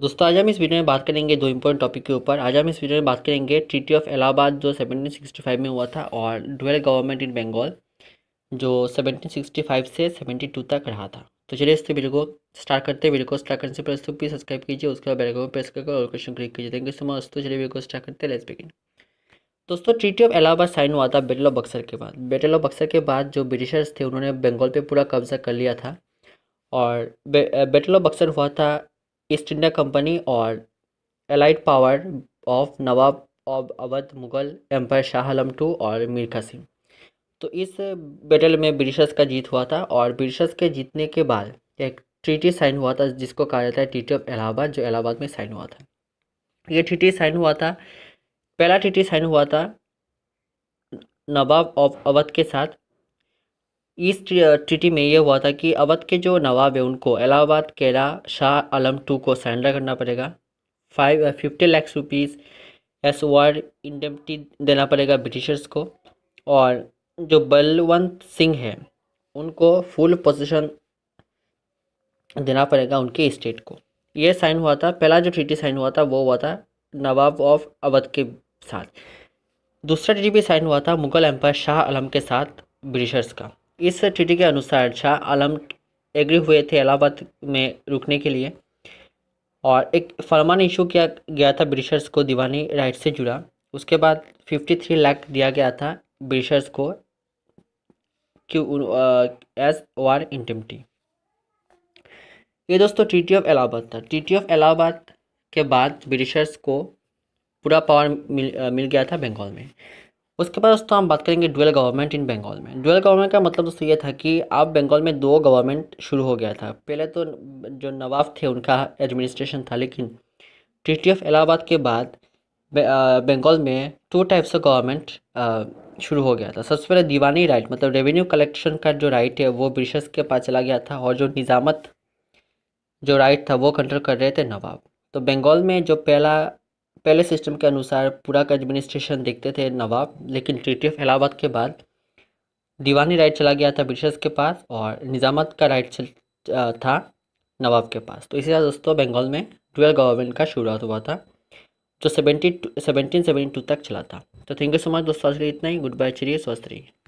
दोस्तों आज हम इस वीडियो में बात करेंगे दो इंपॉर्टेंट टॉपिक के ऊपर आज हम इस वीडियो में बात करेंगे ट्रीटी ऑफ इलाहाबाद जो 1765 में हुआ था और डुअल गवर्नमेंट इन बंगाल जो 1765 से 72 तक रहा था तो चलिए इस वीडियो को स्टार्ट करते हैं वीडियो को स्टार्ट करने से पहले तो प्लीज सब्सक्राइब कीजिए उसके बाद बेलको प्रेस करके और क्वेश्चन क्लिक कीजिए थैंक यू सो मच तो चलिए वीडियो को स्टार्ट करते हैं लेट्स बिगिन दोस्तों ट्रीटी ऑफ इलाहाबाद साइन हुआ था बेटल ऑफ बक्सर के बाद बेटल ऑफ बक्सर के बाद जो ब्रिटिशर्स थे उन्होंने बंगाल पर पूरा कब्जा कर लिया था और बेटल ऑफ बक्सर हुआ था ईस्ट इंडिया कंपनी और allied power of nawab of Awadh Mughal empire Shah Alam two और मीर कासिम तो इस बैटल में ब्रिटिशर्स का जीत हुआ था और ब्रिटिशर्स के जीतने के बाद एक ट्रीटी साइन हुआ था जिसको कहा जाता है ट्रीटी ऑफ इलाहाबाद जो इलाहाबाद में साइन हुआ था ये ट्रीटी साइन हुआ था पहला ट्रीटी साइन हुआ था नवाब ऑफ अवध के साथ इस ट्रीटी में यह हुआ था कि अवध के जो नवाब है उनको इलाहाबाद केला शाह आलम टू को सरेंडर करना पड़ेगा five fifty lakhs rupees as war indemnity देना पड़ेगा ब्रिटिशर्स को और जो बलवंत सिंह है उनको फुल पोजीशन देना पड़ेगा उनके स्टेट को यह साइन हुआ था पहला जो ट्रीटी साइन हुआ था वो हुआ था नवाब ऑफ अवध के साथ दूसरा ट्रीटी भी साइन हुआ था मुगल एम्पायर शाह आलम के साथ ब्रिटिशर्स का इस ट्रीटी के अनुसार शाह आलम एग्री हुए थे इलाहाबाद में रुकने के लिए और एक फरमान इशू किया गया था ब्रिटिशर्स को दीवानी राइट से जुड़ा उसके बाद फिफ्टी थ्री लैख दिया गया था ब्रिटिशर्स को कि एज वार इंटमटी ये दोस्तों ट्रीटी ऑफ इलाहाबाद था ट्रीटी ऑफ इलाहाबाद के बाद ब्रिटिशर्स को पूरा पावर मिल, मिल गया था बंगाल में उसके बाद दोस्तों हम बात करेंगे डुअल गवर्नमेंट इन बंगाल में डुअल गवर्नमेंट का मतलब दोस्तों ये था कि अब बंगाल में दो गवर्नमेंट शुरू हो गया था पहले तो जो नवाब थे उनका एडमिनिस्ट्रेशन था लेकिन ट्रिटी ऑफ इलाहाबाद के बाद बंगाल में टू टाइप्स ऑफ गवर्नमेंट शुरू हो गया था सबसे पहले दीवानी राइट मतलब रेवेन्यू कलेक्शन का जो राइट है वो ब्रिशस के पास चला गया था और जो निज़ामत जो राइट था वो कंट्रोल कर रहे थे नवाब तो बंगाल में जो पहला पहले सिस्टम के अनुसार पूरा का एडमिनिस्ट्रेशन देखते थे नवाब लेकिन ट्रीटी ऑफ इलाहाबाद के बाद दीवानी राइट चला गया था ब्रिटिशर्स के पास और निज़ामत का राइट था नवाब के पास तो इसी तरह दोस्तों बंगाल में डुअल गवर्नमेंट का शुरुआत हुआ था जो सेवेंटी सेवनटीन सेवेंटी टू तक चला था तो थैंक यू सो मच दोस्तों आज इतना ही गुड बाय चलिए स्वस्थ रहिए